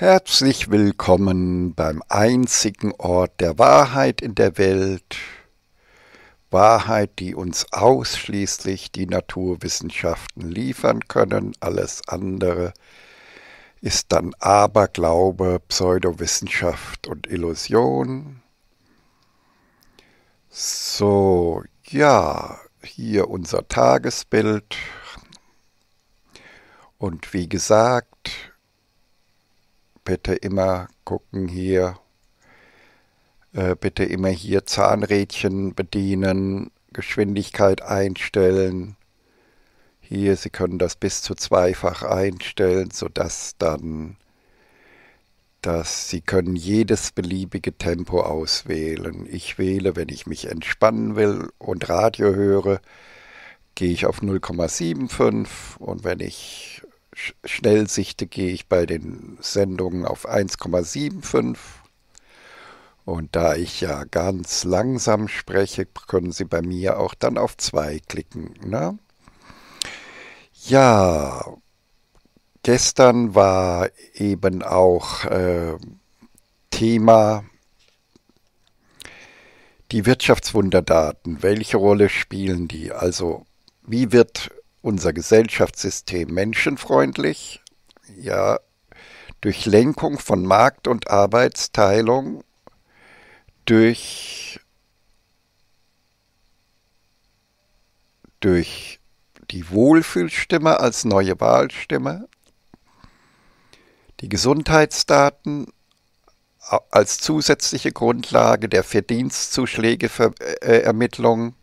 Herzlich willkommen beim einzigen Ort der Wahrheit in der Welt. Wahrheit, die uns ausschließlich die Naturwissenschaften liefern können. Alles andere ist dann Aberglaube, Pseudowissenschaft und Illusion. So, ja, hier unser Tagesbild. Und wie gesagt, bitte immer gucken hier, äh, bitte immer hier Zahnrädchen bedienen, Geschwindigkeit einstellen. Hier, Sie können das bis zu zweifach einstellen, sodass dann, dass Sie können jedes beliebige Tempo auswählen. Ich wähle, wenn ich mich entspannen will und Radio höre, gehe ich auf 0,75 und wenn ich Schnellsichte gehe ich bei den Sendungen auf 1,75. Und da ich ja ganz langsam spreche, können Sie bei mir auch dann auf 2 klicken. Ne? Ja, gestern war eben auch äh, Thema die Wirtschaftswunderdaten. Welche Rolle spielen die? Also wie wird unser Gesellschaftssystem menschenfreundlich, ja, durch Lenkung von Markt- und Arbeitsteilung, durch, durch die Wohlfühlstimme als neue Wahlstimme, die Gesundheitsdaten als zusätzliche Grundlage der Verdienstzuschlägeermittlung,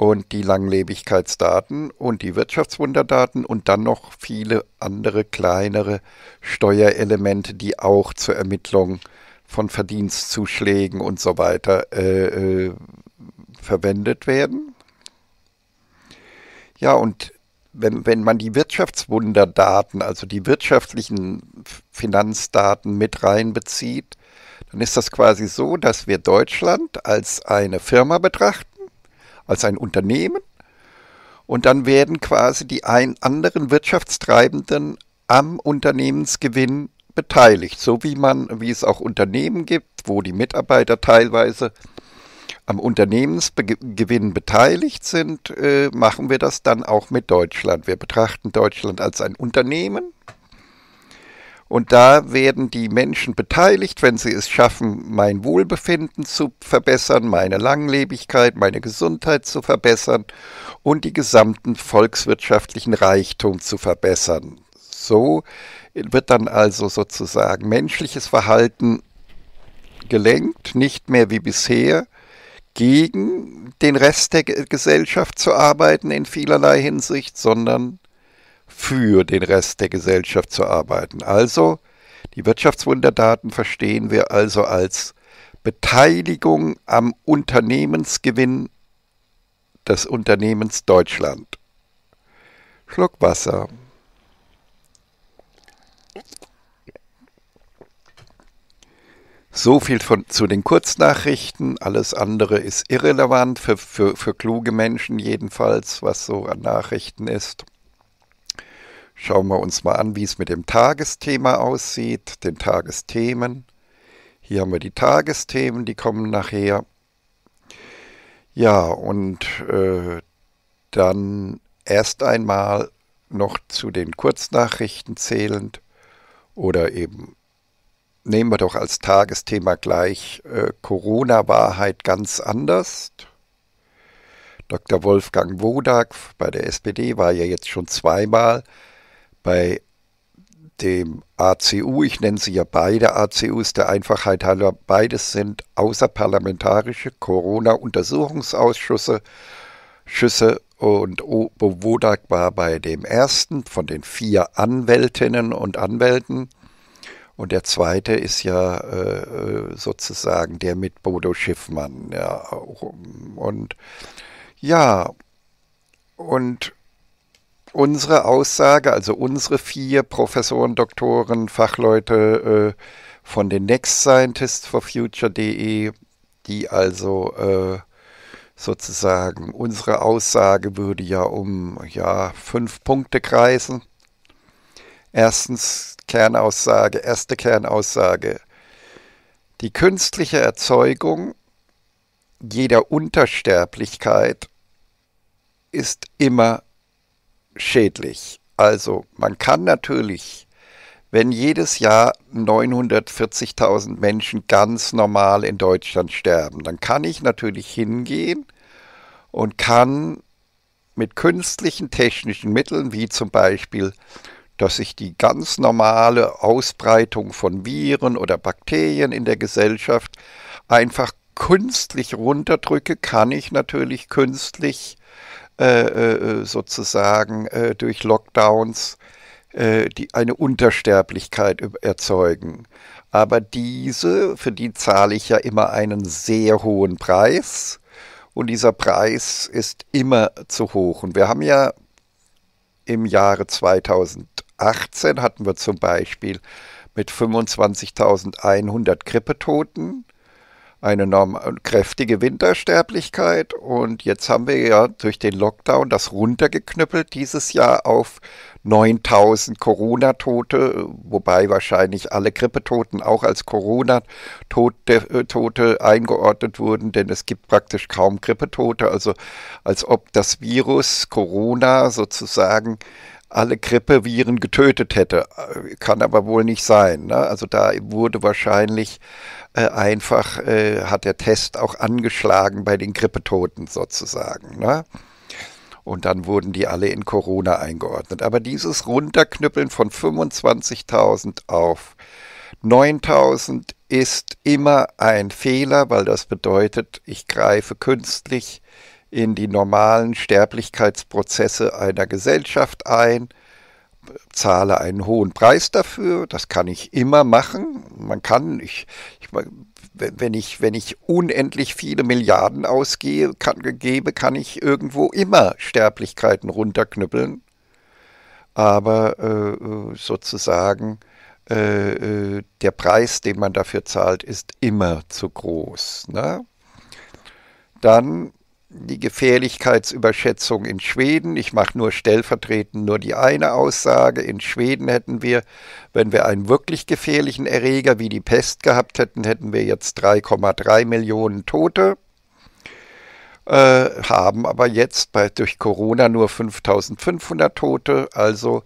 und die Langlebigkeitsdaten und die Wirtschaftswunderdaten und dann noch viele andere kleinere Steuerelemente, die auch zur Ermittlung von Verdienstzuschlägen und so weiter äh, äh, verwendet werden. Ja, und wenn, wenn man die Wirtschaftswunderdaten, also die wirtschaftlichen Finanzdaten mit reinbezieht, dann ist das quasi so, dass wir Deutschland als eine Firma betrachten als ein Unternehmen. Und dann werden quasi die ein, anderen Wirtschaftstreibenden am Unternehmensgewinn beteiligt, so wie man, wie es auch Unternehmen gibt, wo die Mitarbeiter teilweise am Unternehmensgewinn beteiligt sind, äh, machen wir das dann auch mit Deutschland. Wir betrachten Deutschland als ein Unternehmen, und da werden die Menschen beteiligt, wenn sie es schaffen, mein Wohlbefinden zu verbessern, meine Langlebigkeit, meine Gesundheit zu verbessern und die gesamten volkswirtschaftlichen Reichtum zu verbessern. So wird dann also sozusagen menschliches Verhalten gelenkt, nicht mehr wie bisher, gegen den Rest der Gesellschaft zu arbeiten in vielerlei Hinsicht, sondern für den Rest der Gesellschaft zu arbeiten. Also die Wirtschaftswunderdaten verstehen wir also als Beteiligung am Unternehmensgewinn des Unternehmens Deutschland. Schluck Wasser. So viel von, zu den Kurznachrichten. Alles andere ist irrelevant für, für, für kluge Menschen jedenfalls, was so an Nachrichten ist. Schauen wir uns mal an, wie es mit dem Tagesthema aussieht, den Tagesthemen. Hier haben wir die Tagesthemen, die kommen nachher. Ja, und äh, dann erst einmal noch zu den Kurznachrichten zählend oder eben nehmen wir doch als Tagesthema gleich äh, Corona-Wahrheit ganz anders. Dr. Wolfgang Wodak bei der SPD war ja jetzt schon zweimal bei dem ACU, ich nenne sie ja beide ACUs der Einfachheit halber, beides sind außerparlamentarische Corona-Untersuchungsausschüsse Schüsse und Wodak war bei dem ersten von den vier Anwältinnen und Anwälten. Und der zweite ist ja äh, sozusagen der mit Bodo Schiffmann. Ja. Und ja, und unsere Aussage, also unsere vier Professoren, Doktoren, Fachleute äh, von den Next Scientists for Future.de, die also äh, sozusagen unsere Aussage würde ja um ja, fünf Punkte kreisen. Erstens Kernaussage, erste Kernaussage. Die künstliche Erzeugung jeder Untersterblichkeit ist immer schädlich. Also man kann natürlich, wenn jedes Jahr 940.000 Menschen ganz normal in Deutschland sterben, dann kann ich natürlich hingehen und kann mit künstlichen technischen Mitteln, wie zum Beispiel, dass ich die ganz normale Ausbreitung von Viren oder Bakterien in der Gesellschaft einfach künstlich runterdrücke, kann ich natürlich künstlich äh, äh, äh, sozusagen äh, durch Lockdowns äh, die eine Untersterblichkeit erzeugen. Aber diese, für die zahle ich ja immer einen sehr hohen Preis. Und dieser Preis ist immer zu hoch. Und wir haben ja im Jahre 2018 hatten wir zum Beispiel mit 25.100 Grippetoten eine kräftige Wintersterblichkeit und jetzt haben wir ja durch den Lockdown das runtergeknüppelt dieses Jahr auf 9000 Corona-Tote, wobei wahrscheinlich alle Grippetoten auch als Corona-Tote äh, eingeordnet wurden, denn es gibt praktisch kaum Grippetote, also als ob das Virus Corona sozusagen alle Grippeviren getötet hätte. Kann aber wohl nicht sein. Ne? Also da wurde wahrscheinlich äh, einfach, äh, hat der Test auch angeschlagen bei den Grippetoten sozusagen. Ne? Und dann wurden die alle in Corona eingeordnet. Aber dieses Runterknüppeln von 25.000 auf 9.000 ist immer ein Fehler, weil das bedeutet, ich greife künstlich in die normalen Sterblichkeitsprozesse einer Gesellschaft ein, zahle einen hohen Preis dafür, das kann ich immer machen. Man kann, ich, ich wenn, ich, wenn ich unendlich viele Milliarden ausgehe, kann, gebe, kann ich irgendwo immer Sterblichkeiten runterknüppeln. Aber äh, sozusagen äh, äh der Preis, den man dafür zahlt, ist immer zu groß. Ne? Dann die Gefährlichkeitsüberschätzung in Schweden. Ich mache nur stellvertretend nur die eine Aussage. In Schweden hätten wir, wenn wir einen wirklich gefährlichen Erreger wie die Pest gehabt hätten, hätten wir jetzt 3,3 Millionen Tote, äh, haben aber jetzt bei, durch Corona nur 5500 Tote, also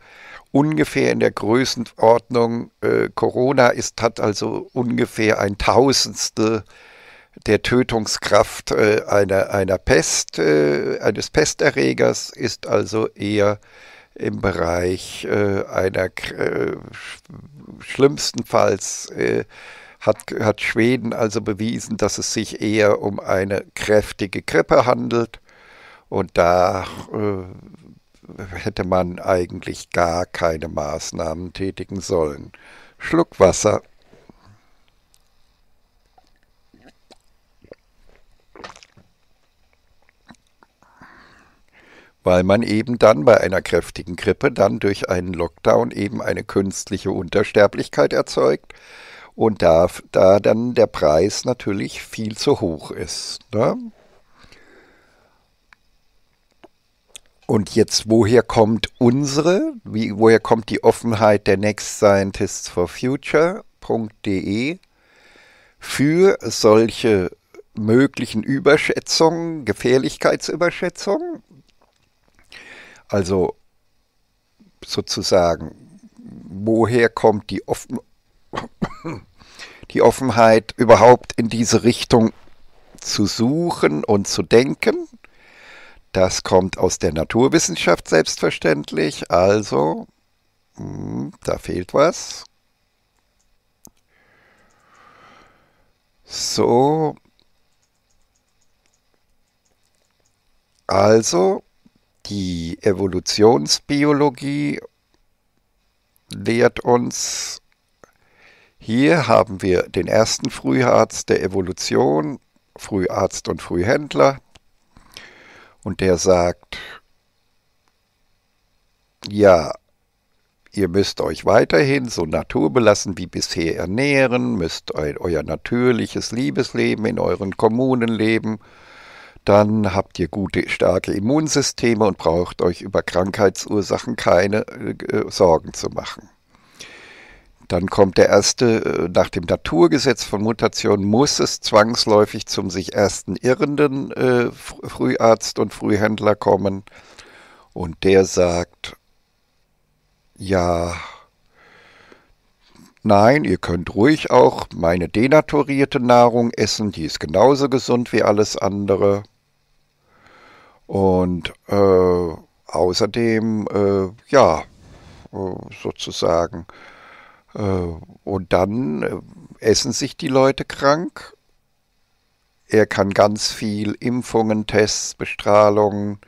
ungefähr in der Größenordnung. Äh, Corona ist, hat also ungefähr ein Tausendstel äh, der Tötungskraft äh, einer, einer Pest, äh, eines Pesterregers ist also eher im Bereich äh, einer schlimmstenfalls hat, hat Schweden also bewiesen, dass es sich eher um eine kräftige Grippe handelt und da hätte man eigentlich gar keine Maßnahmen tätigen sollen. Schluck Wasser. weil man eben dann bei einer kräftigen Grippe dann durch einen Lockdown eben eine künstliche Untersterblichkeit erzeugt und da, da dann der Preis natürlich viel zu hoch ist. Ne? Und jetzt, woher kommt unsere, wie, woher kommt die Offenheit der Next Scientists for Future.de für solche möglichen Überschätzungen, Gefährlichkeitsüberschätzungen? Also sozusagen, woher kommt die, Offen die Offenheit überhaupt in diese Richtung zu suchen und zu denken? Das kommt aus der Naturwissenschaft selbstverständlich, also mh, hm, da fehlt was. So, also die Evolutionsbiologie lehrt uns, hier haben wir den ersten Früharzt der Evolution, Früharzt und Frühhändler, und der sagt, ja, ihr müsst euch weiterhin so naturbelassen wie bisher ernähren, müsst euer natürliches Liebesleben in euren Kommunen leben, dann habt ihr gute, starke Immunsysteme und braucht euch über Krankheitsursachen keine äh, äh Sorgen zu machen. Dann kommt der erste, äh, nach dem Naturgesetz von Mutation muss es zwangsläufig zum sich ersten irrenden äh, Früharzt und Frühhändler kommen. Und der sagt, ja, nein, ihr könnt ruhig auch meine denaturierte Nahrung essen, die ist genauso gesund wie alles andere. Und äh, außerdem, äh, ja, äh, sozusagen. Äh, und dann äh, essen sich die Leute krank. Er kann ganz viel Impfungen, Tests, Bestrahlungen.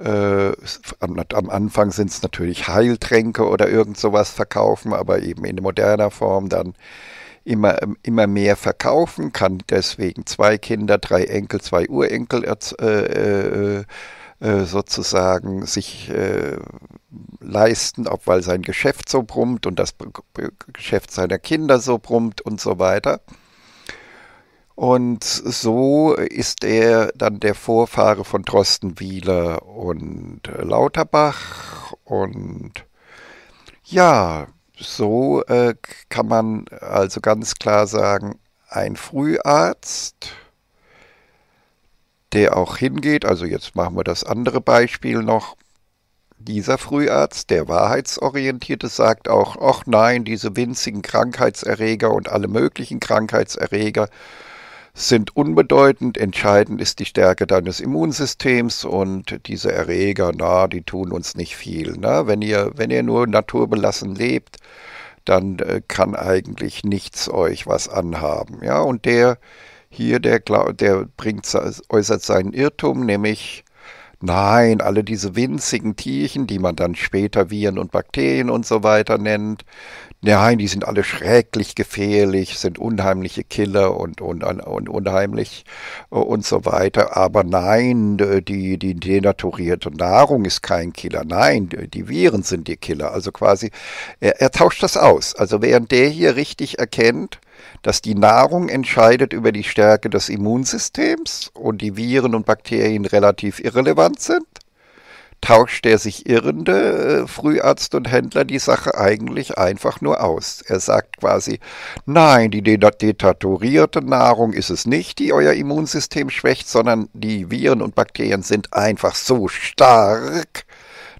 am, Anfang sind es natürlich Heiltränke oder irgend sowas verkaufen, aber eben in moderner Form dann immer, immer mehr verkaufen, kann deswegen zwei Kinder, drei Enkel, zwei Urenkel äh, äh, äh, sozusagen sich äh, leisten, ob weil sein Geschäft so brummt und das Geschäft seiner Kinder so brummt und so weiter. Und so ist er dann der Vorfahre von Drosten Wieler und äh, Lauterbach und ja, so äh, kann man also ganz klar sagen, ein Früharzt, der auch hingeht, also jetzt machen wir das andere Beispiel noch, dieser Früharzt, der wahrheitsorientierte, sagt auch, ach nein, diese winzigen Krankheitserreger und alle möglichen Krankheitserreger, sind unbedeutend. Entscheidend ist die Stärke deines Immunsystems und diese Erreger, na, die tun uns nicht viel. Na? Wenn, ihr, wenn ihr nur naturbelassen lebt, dann äh, kann eigentlich nichts euch was anhaben. Ja? Und der hier, der, der bringt, äußert seinen Irrtum, nämlich, nein, alle diese winzigen Tierchen, die man dann später Viren und Bakterien und so weiter nennt, Nein, die sind alle schrecklich gefährlich, sind unheimliche Killer und, und, und unheimlich äh, und so weiter. Aber nein, die, die denaturierte Nahrung ist kein Killer. Nein, die Viren sind die Killer. Also quasi, er, er tauscht das aus. Also während der hier richtig erkennt, dass die Nahrung entscheidet über die Stärke des Immunsystems und die Viren und Bakterien relativ irrelevant sind, tauscht der sich irrende äh, Früharzt und Händler die Sache eigentlich einfach nur aus. Er sagt quasi, nein, die detaturierte Nahrung ist es nicht, die euer Immunsystem schwächt, sondern die Viren und Bakterien sind einfach so stark,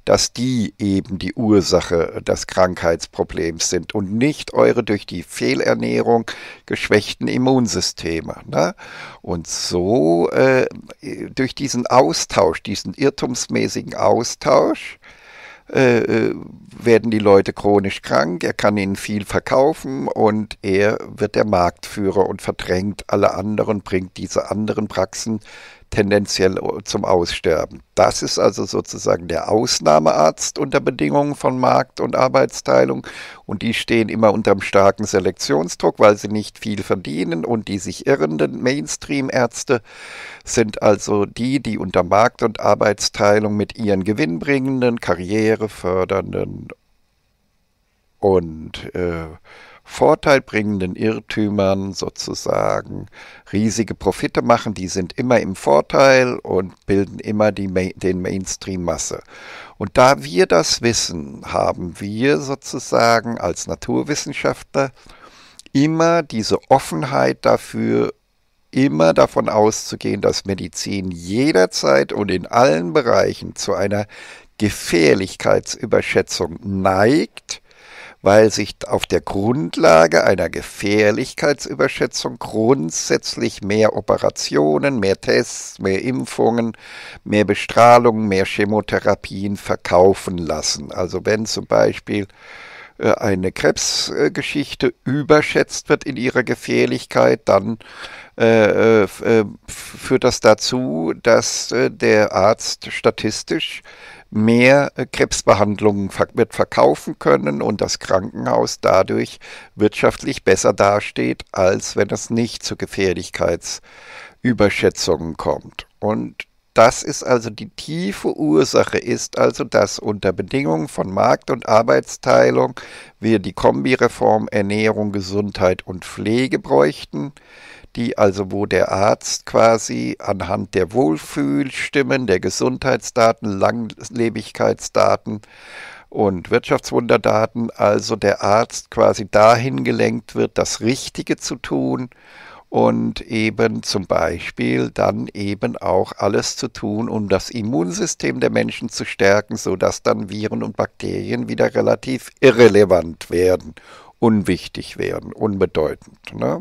dass die eben die Ursache des Krankheitsproblems sind und nicht eure durch die Fehlernährung geschwächten Immunsysteme. Ne? Und so äh, durch diesen Austausch, diesen irrtumsmäßigen Austausch, äh, äh, werden die Leute chronisch krank, er kann ihnen viel verkaufen und er wird der Marktführer und verdrängt alle anderen, bringt diese anderen Praxen tendenziell zum Aussterben. Das ist also sozusagen der Ausnahmearzt unter Bedingungen von Markt und Arbeitsteilung und die stehen immer unter einem starken Selektionsdruck, weil sie nicht viel verdienen und die sich irrenden Mainstream-Ärzte sind also die, die unter Markt und Arbeitsteilung mit ihren gewinnbringenden, karrierefördernden und äh, vorteilbringenden Irrtümern sozusagen riesige Profite machen, die sind immer im Vorteil und bilden immer die, den Mainstream-Masse. Und da wir das wissen, haben wir sozusagen als Naturwissenschaftler immer diese Offenheit dafür, immer davon auszugehen, dass Medizin jederzeit und in allen Bereichen zu einer Gefährlichkeitsüberschätzung neigt, weil sich auf der Grundlage einer Gefährlichkeitsüberschätzung grundsätzlich mehr Operationen, mehr Tests, mehr Impfungen, mehr Bestrahlungen, mehr Chemotherapien verkaufen lassen. Also wenn zum Beispiel äh, eine Krebsgeschichte überschätzt wird in ihrer Gefährlichkeit, dann äh, äh, äh führt das dazu, dass der Arzt statistisch mehr äh, Krebsbehandlungen wird verkaufen können und das Krankenhaus dadurch wirtschaftlich besser dasteht, als wenn es nicht zu Gefährlichkeitsüberschätzungen kommt. Und das ist also die tiefe Ursache, ist also, dass unter Bedingungen von Markt- und Arbeitsteilung wir die Kombireform Ernährung, Gesundheit und Pflege bräuchten die also wo der Arzt quasi anhand der Wohlfühlstimmen, der Gesundheitsdaten, Langlebigkeitsdaten und Wirtschaftswunderdaten, also der Arzt quasi dahin gelenkt wird, das Richtige zu tun und eben zum Beispiel dann eben auch alles zu tun, um das Immunsystem der Menschen zu stärken, sodass dann Viren und Bakterien wieder relativ irrelevant werden, unwichtig werden, unbedeutend. Ne?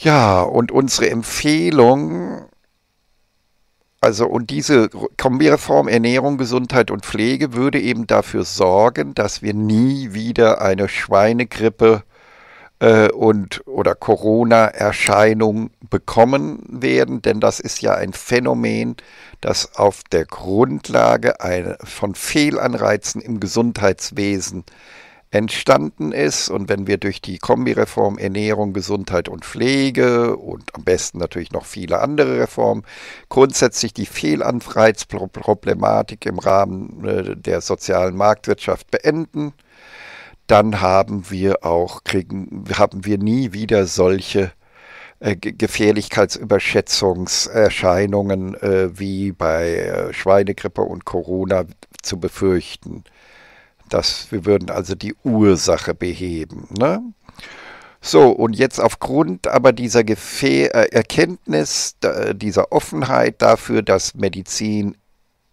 Ja, und unsere Empfehlung, also und diese Kombireform Ernährung, Gesundheit und Pflege würde eben dafür sorgen, dass wir nie wieder eine Schweinegrippe äh, und oder Corona-Erscheinung bekommen werden, denn das ist ja ein Phänomen, das auf der Grundlage eine, von Fehlanreizen im Gesundheitswesen äh, entstanden ist. Und wenn wir durch die Kombireform Ernährung, Gesundheit und Pflege und am besten natürlich noch viele andere Reformen grundsätzlich die Fehlanreizproblematik im Rahmen äh, der sozialen Marktwirtschaft beenden, dann haben wir auch kriegen, haben wir nie wieder solche äh, Gefährlichkeitsüberschätzungserscheinungen äh, wie bei äh, Schweinegrippe und Corona zu befürchten dass wir würden also die Ursache beheben. Ne? So, und jetzt aufgrund aber dieser Gefäh äh, Erkenntnis, äh, dieser Offenheit dafür, dass Medizin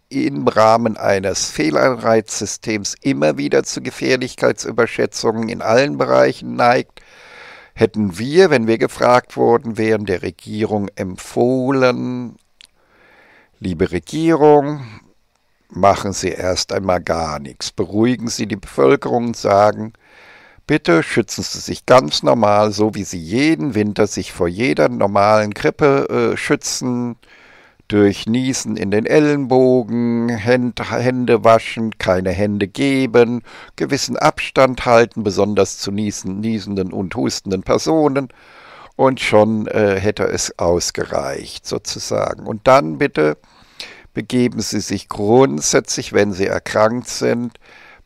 im Rahmen eines Fehlanreizsystems immer wieder zu Gefährlichkeitsüberschätzungen in allen Bereichen neigt, hätten wir, wenn wir gefragt worden wären der Regierung empfohlen, liebe Regierung, machen Sie erst einmal gar nichts. Beruhigen Sie die Bevölkerung und sagen, bitte schützen Sie sich ganz normal, so wie Sie jeden Winter sich vor jeder normalen Grippe äh, schützen, durch Niesen in den Ellenbogen, Händ, Hände waschen, keine Hände geben, gewissen Abstand halten, besonders zu niesen, niesenden und hustenden Personen. Und schon äh, hätte es ausgereicht, sozusagen. Und dann bitte begeben Sie sich grundsätzlich, wenn Sie erkrankt sind,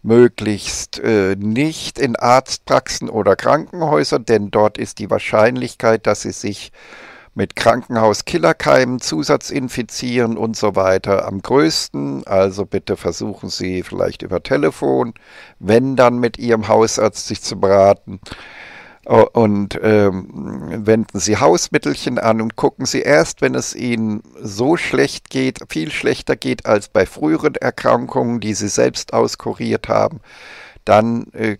möglichst äh, nicht in Arztpraxen oder Krankenhäuser, denn dort ist die Wahrscheinlichkeit, dass Sie sich mit Krankenhauskillerkeimen, Zusatzinfizieren und so weiter am größten. Also bitte versuchen Sie vielleicht über Telefon, wenn dann mit Ihrem Hausarzt sich zu beraten. Äh, und ähm, wenden Sie Hausmittelchen an und gucken Sie erst, wenn es Ihnen so schlecht geht, viel schlechter geht als bei früheren Erkrankungen, die Sie selbst auskuriert haben, dann äh,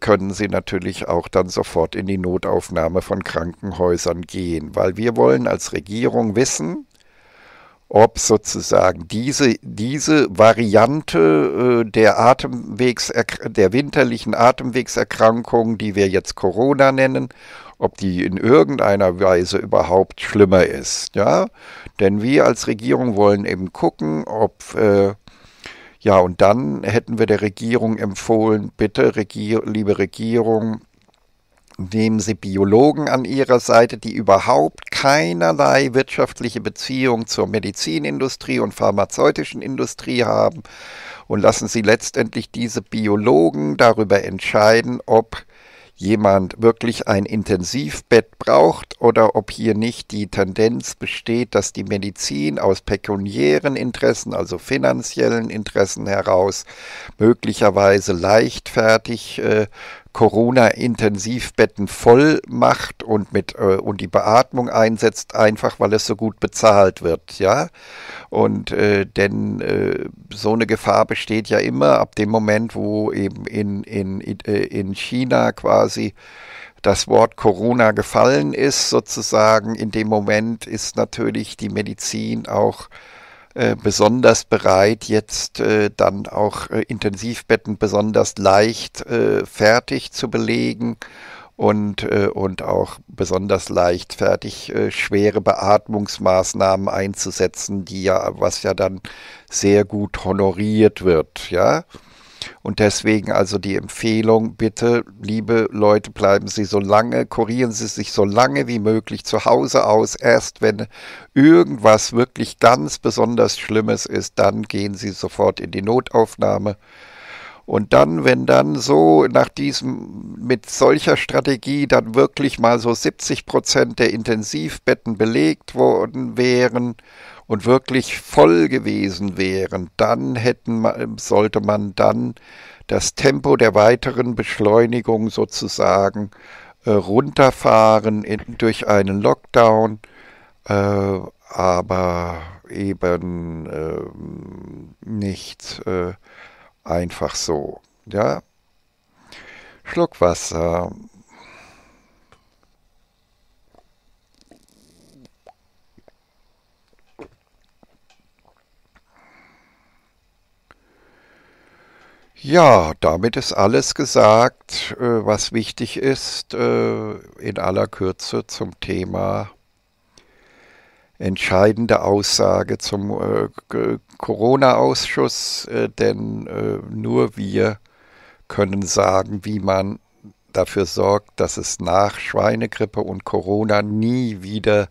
können Sie natürlich auch dann sofort in die Notaufnahme von Krankenhäusern gehen, weil wir wollen als Regierung wissen, ob sozusagen diese, diese Variante äh, der, Atemwegs, der winterlichen Atemwegserkrankung, die wir jetzt Corona nennen, ob die in irgendeiner Weise überhaupt schlimmer ist. Ja? Denn wir als Regierung wollen eben gucken, ob... Äh, ja, und dann hätten wir der Regierung empfohlen, bitte, Regier liebe Regierung, nehmen Sie Biologen an Ihrer Seite, die überhaupt keinerlei wirtschaftliche Beziehung zur Medizinindustrie und pharmazeutischen Industrie haben und lassen Sie letztendlich diese Biologen darüber entscheiden, ob jemand wirklich ein Intensivbett braucht oder ob hier nicht die Tendenz besteht, dass die Medizin aus pekuniären Interessen, also finanziellen Interessen heraus, möglicherweise leichtfertig äh, Corona-Intensivbetten voll macht und, mit, äh, und die Beatmung einsetzt, einfach weil es so gut bezahlt wird. Ja? Und äh, denn äh, so eine Gefahr besteht ja immer ab dem Moment, wo eben in, in, in äh, China quasi das Wort Corona gefallen ist, sozusagen. In dem Moment ist natürlich die Medizin auch äh, besonders bereit, jetzt äh, dann auch äh, Intensivbetten besonders leicht äh, fertig zu belegen und, äh, und auch besonders leicht fertig äh, schwere Beatmungsmaßnahmen einzusetzen, die ja, was ja dann sehr gut honoriert wird, ja. Und deswegen also die Empfehlung, bitte, liebe Leute, bleiben Sie so lange, kurieren Sie sich so lange wie möglich zu Hause aus. Erst wenn irgendwas wirklich ganz besonders Schlimmes ist, dann gehen Sie sofort in die Notaufnahme. Und dann, wenn dann so nach diesem, mit solcher Strategie dann wirklich mal so 70 Prozent der Intensivbetten belegt worden wären und wirklich voll gewesen wären, dann hätten, sollte man dann das Tempo der weiteren Beschleunigung sozusagen äh, runterfahren in, durch einen Lockdown, äh, aber eben ähm, äh, nicht einfach so. Ja? Schluck Wasser. Ja, damit ist alles gesagt, äh, was wichtig ist äh, in aller Kürze zum Thema entscheidende Aussage zum äh, Corona-Ausschuss, äh, denn äh, nur wir können sagen, wie man dafür sorgt, dass es nach Schweinegrippe und Corona nie wieder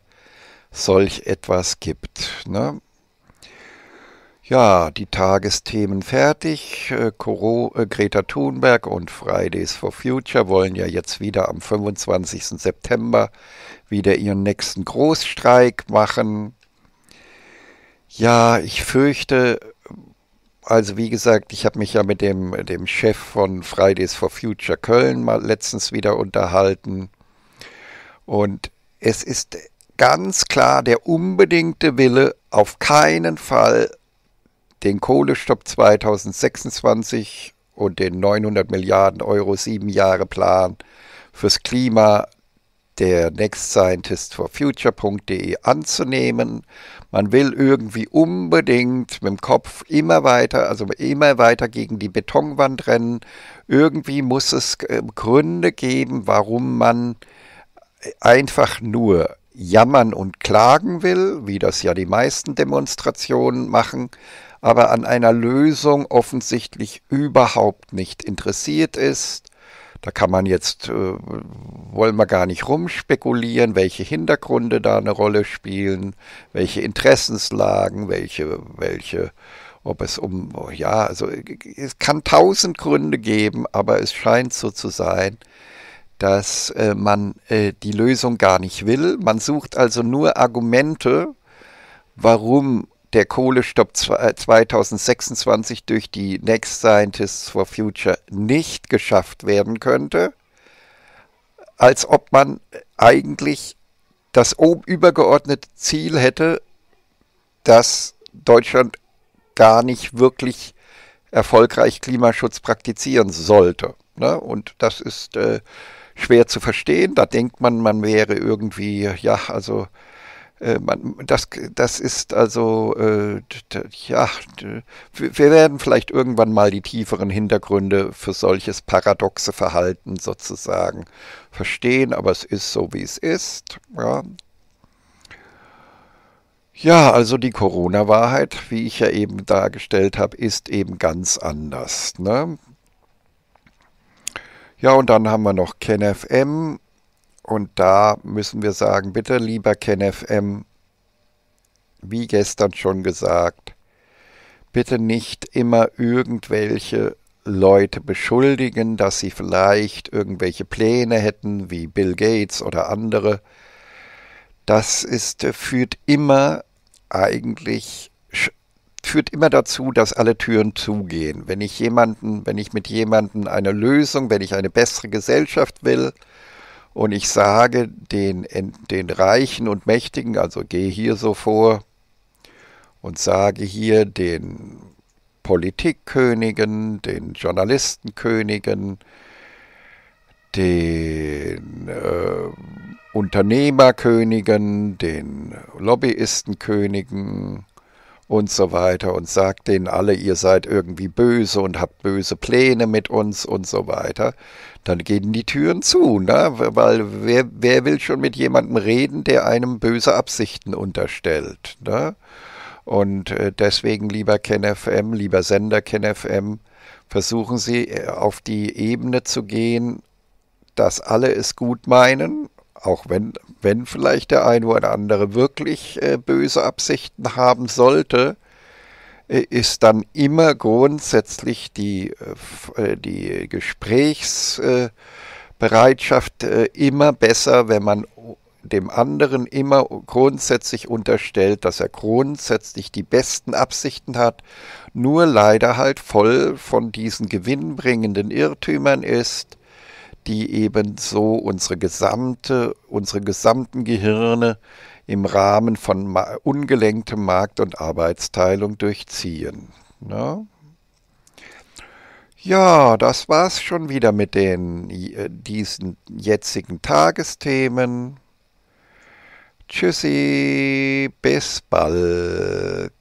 solch etwas gibt. Ne? Ja, die Tagesthemen fertig. Äh, äh, Greta Thunberg und Fridays for Future wollen ja jetzt wieder am 25. September wieder ihren nächsten Großstreik machen. Ja, ich fürchte, also wie gesagt, ich habe mich ja mit dem, dem Chef von Fridays for Future Köln mal letztens wieder unterhalten. Und es ist ganz klar der unbedingte Wille, auf keinen Fall den Kohlestopp 2026 und den 900 Milliarden Euro sieben Jahre Plan fürs Klima der Next Scientist for nextscientistforfuture.de anzunehmen. Man will irgendwie unbedingt mit dem Kopf immer weiter, also immer weiter gegen die Betonwand rennen. Irgendwie muss es äh, Gründe geben, warum man äh, einfach nur jammern und klagen will, wie das ja die meisten Demonstrationen machen, aber an einer Lösung offensichtlich überhaupt nicht interessiert ist. Da kann man jetzt, äh, wollen wir gar nicht rumspekulieren, welche Hintergründe da eine Rolle spielen, welche Interessenslagen, welche, welche, ob es um, ja, also es kann tausend Gründe geben, aber es scheint so zu sein, dass äh, man äh, die Lösung gar nicht will. Man sucht also nur Argumente, warum der Kohlestopp 2026 äh, durch die Next Scientists for Future nicht geschafft werden könnte, als ob man eigentlich das übergeordnete Ziel hätte, dass Deutschland gar nicht wirklich erfolgreich Klimaschutz praktizieren sollte. Ne? Und das ist äh, schwer zu verstehen. Da denkt man, man wäre irgendwie, ja, also äh, man, das, das ist also, äh, ja, wir werden vielleicht irgendwann mal die tieferen Hintergründe für solches paradoxe Verhalten sozusagen verstehen, aber es ist so, wie es ist. Ja, ja also die Corona-Wahrheit, wie ich ja eben dargestellt habe, ist eben ganz anders. Ne? Ja, und dann haben wir noch KenFM und da müssen wir sagen, bitte lieber KenFM, wie gestern schon gesagt, bitte nicht immer irgendwelche Leute beschuldigen, dass sie vielleicht irgendwelche Pläne hätten, wie Bill Gates oder andere. Das ist, äh, führt immer eigentlich führt immer dazu, dass alle Türen zugehen. Wenn ich jemanden, wenn ich mit jemandem eine Lösung, wenn ich eine bessere Gesellschaft will, und ich sage den, den Reichen und Mächtigen, also gehe hier so vor und sage hier den Politikkönigen, den Journalistenkönigen, den äh, Unternehmerkönigen, den Lobbyistenkönigen, und so weiter und sagt denen alle, ihr seid irgendwie böse und habt böse Pläne mit uns und so weiter, dann gehen die Türen zu, ne? weil wer, wer will schon mit jemandem reden, der einem böse Absichten unterstellt. Ne? Und äh, deswegen lieber KenFM, lieber Sender KenFM, versuchen Sie äh, auf die Ebene zu gehen, dass alle es gut meinen auch wenn, wenn vielleicht der eine oder andere wirklich äh, böse Absichten haben sollte, äh, ist dann immer grundsätzlich die, äh, die Gesprächsbereitschaft immer besser, wenn man dem anderen immer grundsätzlich unterstellt, dass er grundsätzlich die besten Absichten hat, nur leider halt voll von diesen gewinnbringenden Irrtümern ist, die eben so unsere gesamte, unsere gesamten Gehirne im Rahmen von ungelenktem Markt- und Arbeitsteilung durchziehen. Ne? Ja, das war's schon wieder mit den äh, diesen jetzigen Tagesthemen. Tschüssi, bis bald.